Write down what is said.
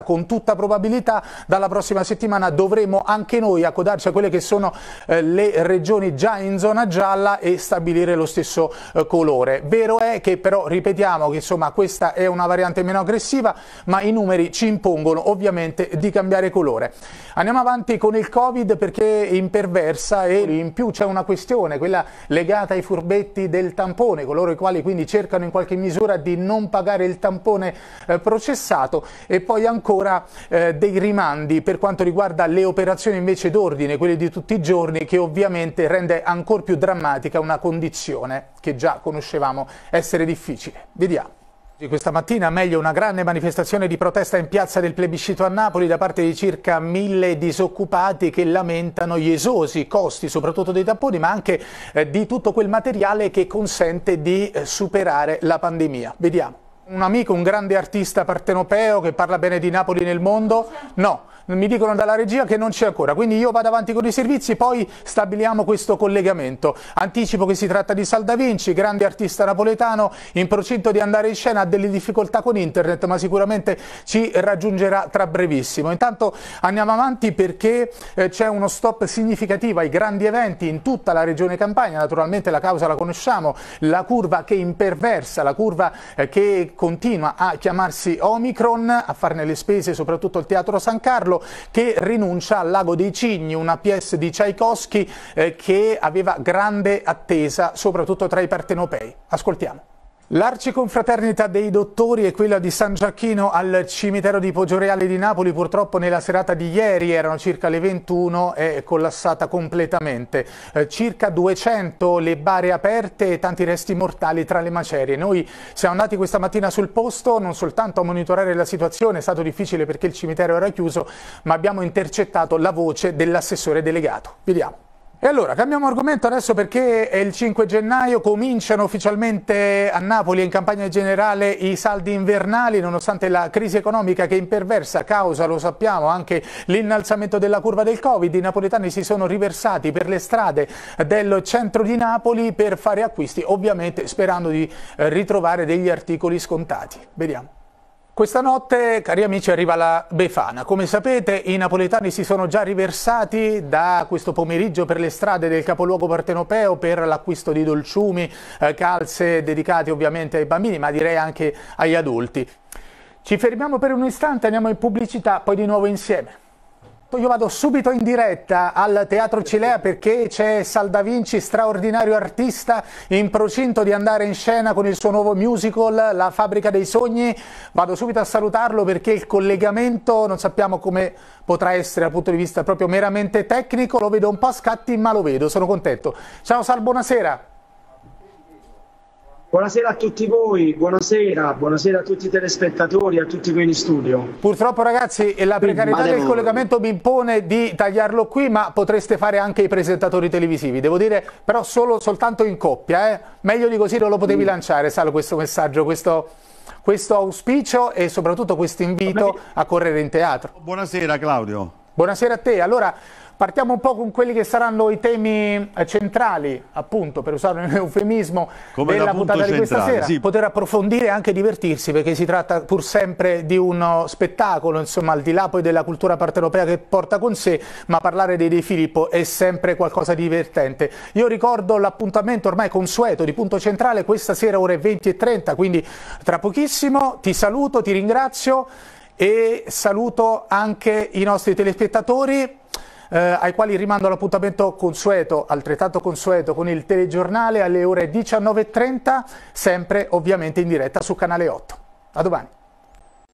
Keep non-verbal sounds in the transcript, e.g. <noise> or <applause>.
Con tutta probabilità dalla prossima settimana dovremo anche noi accodarci a quelle che sono eh, le regioni già in zona gialla e stabilire lo stesso eh, colore. Vero è che però ripetiamo che insomma, questa è una variante meno aggressiva ma i numeri ci impongono ovviamente di cambiare colore. Andiamo avanti con il Covid perché è imperversa e in più c'è una questione, quella legata ai furbetti del tampone, coloro i quali quindi cercano in qualche misura di non pagare il tampone eh, processato e poi ancora ancora eh, dei rimandi per quanto riguarda le operazioni invece d'ordine, quelle di tutti i giorni, che ovviamente rende ancora più drammatica una condizione che già conoscevamo essere difficile. Vediamo. Questa mattina, meglio una grande manifestazione di protesta in piazza del plebiscito a Napoli da parte di circa mille disoccupati che lamentano gli esosi costi, soprattutto dei tamponi, ma anche eh, di tutto quel materiale che consente di eh, superare la pandemia. Vediamo. Un amico, un grande artista partenopeo che parla bene di Napoli nel mondo? No mi dicono dalla regia che non c'è ancora, quindi io vado avanti con i servizi, poi stabiliamo questo collegamento. Anticipo che si tratta di Salda Vinci, grande artista napoletano, in procinto di andare in scena, ha delle difficoltà con internet, ma sicuramente ci raggiungerà tra brevissimo. Intanto andiamo avanti perché eh, c'è uno stop significativo ai grandi eventi in tutta la regione Campania, naturalmente la causa la conosciamo, la curva che imperversa, la curva eh, che continua a chiamarsi Omicron, a farne le spese soprattutto il Teatro San Carlo, che rinuncia al Lago dei Cigni, una pièce di Tchaikovsky eh, che aveva grande attesa soprattutto tra i partenopei. Ascoltiamo. L'arciconfraternita dei dottori e quella di San Giacchino al cimitero di Poggioreale di Napoli purtroppo nella serata di ieri erano circa le 21 è collassata completamente. Eh, circa 200 le bare aperte e tanti resti mortali tra le macerie. Noi siamo andati questa mattina sul posto non soltanto a monitorare la situazione, è stato difficile perché il cimitero era chiuso, ma abbiamo intercettato la voce dell'assessore delegato. Vediamo. E allora, cambiamo argomento adesso perché è il 5 gennaio cominciano ufficialmente a Napoli in campagna generale i saldi invernali nonostante la crisi economica che imperversa causa, lo sappiamo, anche l'innalzamento della curva del Covid. I napoletani si sono riversati per le strade del centro di Napoli per fare acquisti, ovviamente sperando di eh, ritrovare degli articoli scontati. Vediamo. Questa notte, cari amici, arriva la Befana. Come sapete, i napoletani si sono già riversati da questo pomeriggio per le strade del capoluogo partenopeo per l'acquisto di dolciumi, eh, calze dedicate ovviamente ai bambini, ma direi anche agli adulti. Ci fermiamo per un istante, andiamo in pubblicità, poi di nuovo insieme. Ecco, io vado subito in diretta al Teatro Cilea perché c'è Saldavinci, straordinario artista, in procinto di andare in scena con il suo nuovo musical, La fabbrica dei sogni. Vado subito a salutarlo perché il collegamento non sappiamo come potrà essere dal punto di vista proprio meramente tecnico, lo vedo un po' a scatti ma lo vedo, sono contento. Ciao Sal, buonasera. Buonasera a tutti voi, buonasera, buonasera a tutti i telespettatori, a tutti qui in studio. Purtroppo ragazzi la precarietà del collegamento mi impone di tagliarlo qui, ma potreste fare anche i presentatori televisivi, devo dire però solo, soltanto in coppia, eh? meglio di così non lo potevi mm. lanciare, Salo, questo messaggio, questo, questo auspicio e soprattutto questo invito a correre in teatro. Buonasera Claudio. Buonasera a te, allora... Partiamo un po' con quelli che saranno i temi eh, centrali, appunto, per usare un <laughs> eufemismo, Come della puntata di questa sera. Sì. Poter approfondire e anche divertirsi, perché si tratta pur sempre di uno spettacolo, insomma, al di là poi della cultura partenopea che porta con sé, ma parlare dei De Filippo è sempre qualcosa di divertente. Io ricordo l'appuntamento ormai consueto di Punto Centrale, questa sera ore 20 e 30, quindi tra pochissimo. Ti saluto, ti ringrazio e saluto anche i nostri telespettatori eh, ai quali rimando l'appuntamento consueto, altrettanto consueto, con il telegiornale alle ore 19.30, sempre ovviamente in diretta su Canale 8. A domani.